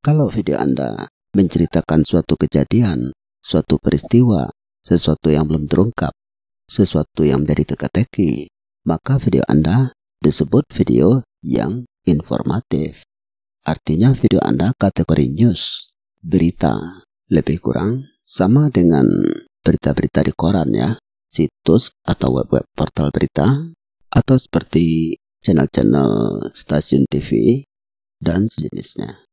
Kalau video Anda menceritakan suatu kejadian, suatu peristiwa, sesuatu yang belum terungkap, sesuatu yang menjadi teka-teki, maka video Anda disebut video yang informatif. Artinya video Anda kategori news, berita, lebih kurang sama dengan berita-berita di koran ya, situs atau web-web portal berita, atau seperti channel-channel stasiun TV, dan sejenisnya.